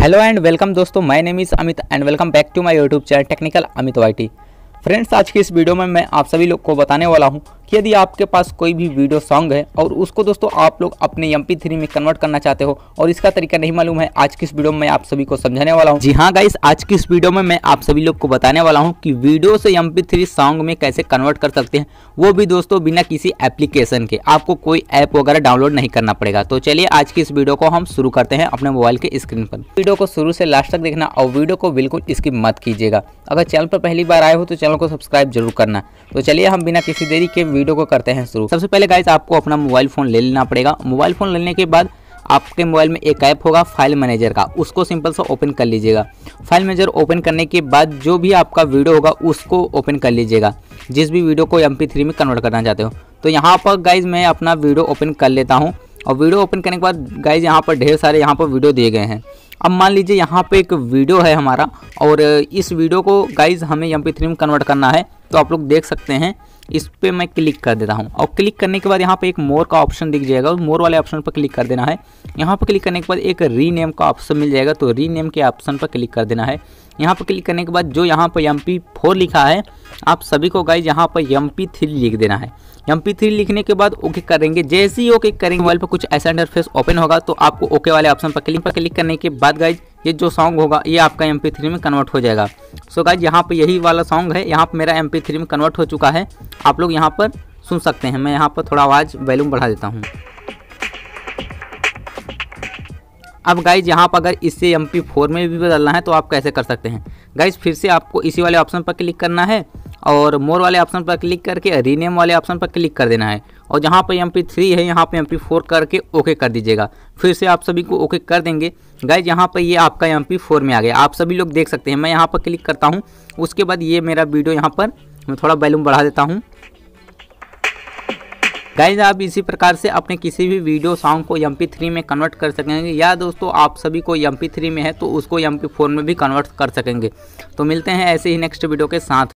hello and welcome दोस्तों my name is Amit and welcome back to my YouTube channel technical Amit YT friends आज की इस video में मैं आप सभी लोग को बताने वाला हूँ कि यदि आपके पास कोई भी वीडियो सॉन्ग है और उसको दोस्तों आप लोग अपने एम में कन्वर्ट करना चाहते हो और इसका तरीका नहीं मालूम है आज किस वीडियो में आप सभी को समझाने वाला हूँ जी हाँ गाइस आज की इस वीडियो में मैं आप सभी लोग को बताने वाला हूँ कि वीडियो से एम सॉन्ग में कैसे कन्वर्ट कर सकते हैं वो भी दोस्तों बिना किसी एप्लीकेशन के आपको कोई ऐप वगैरह डाउनलोड नहीं करना पड़ेगा तो चलिए आज की इस वीडियो को हम शुरू करते हैं अपने मोबाइल के स्क्रीन पर वीडियो को शुरू से लास्ट तक देखना और वीडियो को बिल्कुल स्किप मत कीजिएगा अगर चैनल पर पहली बार आए हो तो चैनल को सब्सक्राइब जरूर करना तो चलिए हम बिना किसी देरी के वीडियो को करते हैं शुरू सबसे पहले गाइस आपको अपना मोबाइल फ़ोन ले लेना पड़ेगा मोबाइल फ़ोन लेने के बाद आपके मोबाइल में एक ऐप होगा फाइल मैनेजर का उसको सिंपल सा ओपन कर लीजिएगा फाइल मैनेजर ओपन करने के बाद जो भी आपका वीडियो होगा उसको ओपन कर लीजिएगा जिस भी वीडियो को एम में कन्वर्ट करना चाहते हो तो यहाँ पर गाइज मैं अपना वीडियो ओपन कर लेता हूँ और वीडियो ओपन करने के बाद गाइज यहाँ पर ढेर सारे यहाँ पर वीडियो दिए गए हैं अब मान लीजिए यहाँ पे एक वीडियो है हमारा और इस वीडियो को गाइज हमें एम पी में कन्वर्ट करना है तो आप लोग देख सकते हैं इस पर मैं क्लिक कर देता हूँ और क्लिक करने के बाद यहाँ पे एक मोर का ऑप्शन दिख जाएगा उस मोर वाले ऑप्शन पर क्लिक कर देना है यहाँ पर क्लिक करने के बाद एक रीनेम का ऑप्शन मिल जाएगा तो रीनेम के ऑप्शन पर क्लिक कर देना है यहाँ पर क्लिक करने के बाद जो यहाँ पर एम पी फोर लिखा है आप सभी को गाइज यहाँ पर एम पी थ्री लिख देना है एम पी थ्री लिखने के बाद ओके करेंगे जैसे ही ओके करेंगे मोबाइल पर कुछ ऐसा इंटरफेस ओपन होगा तो आपको ओके वाले ऑप्शन पर क्लिक पर क्लिक करने के बाद गाइज ये जो सॉन्ग होगा ये आपका एम थ्री में कन्वर्ट हो जाएगा सो गाइज यहाँ पर यही वाला सॉन्ग है यहाँ पर मेरा एम थ्री में कन्वर्ट हो चुका है आप लोग यहाँ पर सुन सकते हैं मैं यहाँ पर थोड़ा आवाज़ वैल्यूम बढ़ा देता हूँ अब गाइज यहाँ पर अगर इसे एम पी फोर में भी बदलना है तो आप कैसे कर सकते हैं गाइज फिर से आपको इसी वाले ऑप्शन पर क्लिक करना है और मोर वाले ऑप्शन पर क्लिक करके रीनेम वाले ऑप्शन पर क्लिक कर देना है और जहाँ पर एम थ्री है यहाँ पर एम फोर करके ओके कर दीजिएगा फिर से आप सभी को ओके कर देंगे गाइज यहाँ पर ये आपका एम फोर में आ गया आप सभी लोग देख सकते हैं मैं यहाँ पर क्लिक करता हूँ उसके बाद ये मेरा वीडियो यहाँ पर मैं थोड़ा बैलूम बढ़ा देता हूँ गाइज आप इसी प्रकार से अपने किसी भी वीडियो सॉन्ग को एम थ्री में कन्वर्ट कर सकेंगे या दोस्तों आप सभी को एम थ्री में है तो उसको एम फोर में भी कन्वर्ट कर सकेंगे तो मिलते हैं ऐसे ही नेक्स्ट वीडियो के साथ